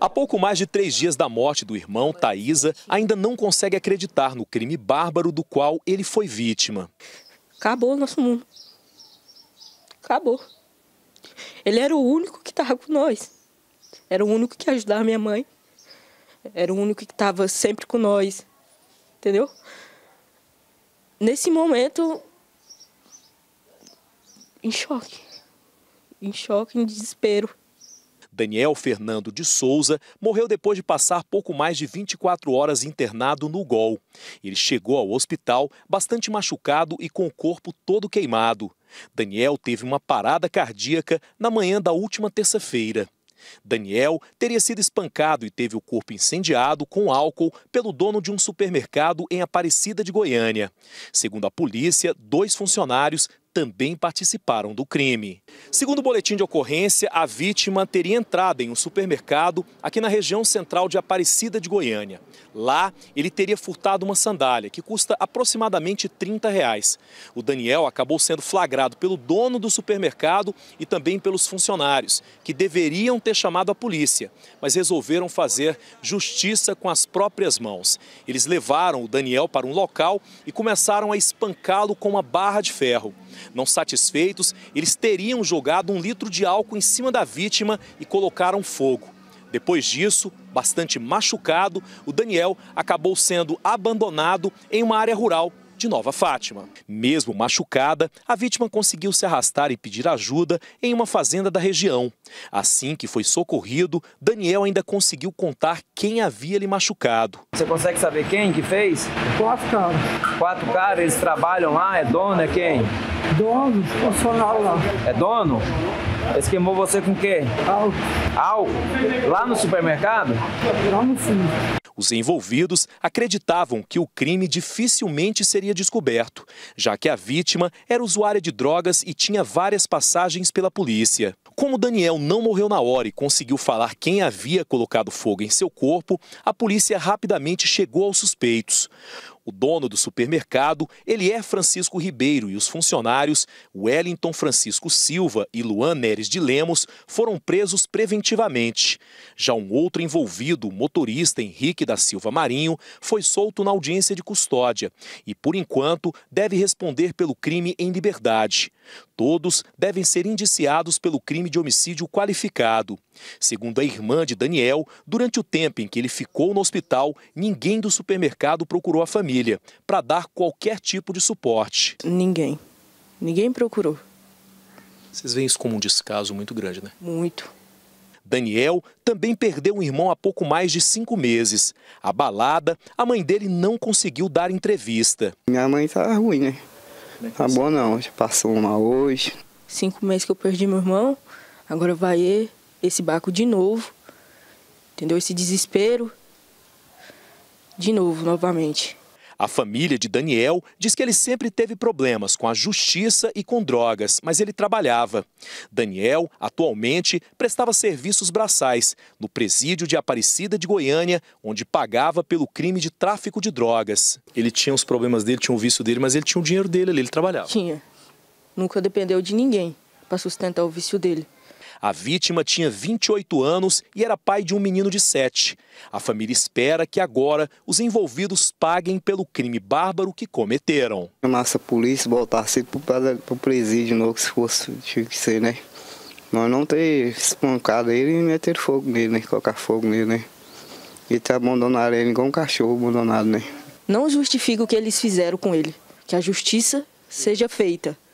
Há pouco mais de três dias da morte do irmão, Thaisa ainda não consegue acreditar no crime bárbaro do qual ele foi vítima. Acabou o nosso mundo. Acabou. Ele era o único que estava com nós. Era o único que ajudava minha mãe. Era o único que estava sempre com nós. Entendeu? Nesse momento, em choque. Em choque, em desespero. Daniel Fernando de Souza morreu depois de passar pouco mais de 24 horas internado no GOL. Ele chegou ao hospital bastante machucado e com o corpo todo queimado. Daniel teve uma parada cardíaca na manhã da última terça-feira. Daniel teria sido espancado e teve o corpo incendiado com álcool pelo dono de um supermercado em Aparecida de Goiânia. Segundo a polícia, dois funcionários também participaram do crime. Segundo o boletim de ocorrência, a vítima teria entrado em um supermercado aqui na região central de Aparecida de Goiânia. Lá, ele teria furtado uma sandália, que custa aproximadamente 30 reais. O Daniel acabou sendo flagrado pelo dono do supermercado e também pelos funcionários, que deveriam ter chamado a polícia, mas resolveram fazer justiça com as próprias mãos. Eles levaram o Daniel para um local e começaram a espancá-lo com uma barra de ferro. Não satisfeitos, eles teriam jogado um litro de álcool em cima da vítima e colocaram fogo. Depois disso, bastante machucado, o Daniel acabou sendo abandonado em uma área rural de Nova Fátima. Mesmo machucada, a vítima conseguiu se arrastar e pedir ajuda em uma fazenda da região. Assim que foi socorrido, Daniel ainda conseguiu contar quem havia lhe machucado. Você consegue saber quem que fez? Quatro caras. Quatro caras, eles trabalham lá, é dono, é quem? Dono, funcionário lá. É dono? Esquimou você com o quê? Álcool. Lá no supermercado? Lá no fundo. Os envolvidos acreditavam que o crime dificilmente seria descoberto, já que a vítima era usuária de drogas e tinha várias passagens pela polícia. Como Daniel não morreu na hora e conseguiu falar quem havia colocado fogo em seu corpo, a polícia rapidamente chegou aos suspeitos. O dono do supermercado, ele é Francisco Ribeiro e os funcionários, Wellington Francisco Silva e Luan Neres de Lemos, foram presos preventivamente. Já um outro envolvido, o motorista Henrique da Silva Marinho, foi solto na audiência de custódia e, por enquanto, deve responder pelo crime em liberdade. Todos devem ser indiciados pelo crime de homicídio qualificado. Segundo a irmã de Daniel, durante o tempo em que ele ficou no hospital, ninguém do supermercado procurou a família família para dar qualquer tipo de suporte. Ninguém. Ninguém procurou. Vocês veem isso como um descaso muito grande, né? Muito. Daniel também perdeu um irmão há pouco mais de cinco meses. Abalada, a mãe dele não conseguiu dar entrevista. Minha mãe está ruim, né? É tá boa não, já passou uma hoje. Cinco meses que eu perdi meu irmão, agora vai esse barco de novo, entendeu? Esse desespero de novo, novamente. A família de Daniel diz que ele sempre teve problemas com a justiça e com drogas, mas ele trabalhava. Daniel, atualmente, prestava serviços braçais no presídio de Aparecida de Goiânia, onde pagava pelo crime de tráfico de drogas. Ele tinha os problemas dele, tinha o vício dele, mas ele tinha o dinheiro dele ali, ele trabalhava. Tinha. Nunca dependeu de ninguém para sustentar o vício dele. A vítima tinha 28 anos e era pai de um menino de 7. A família espera que agora os envolvidos paguem pelo crime bárbaro que cometeram. A nossa polícia voltasse para o presídio novo, se fosse, tinha que ser, né? Nós não ter espancado ele e meter fogo nele, né? Colocar fogo nele, né? E ter abandonado ele igual um cachorro abandonado, né? Não justifica o que eles fizeram com ele. Que a justiça seja feita.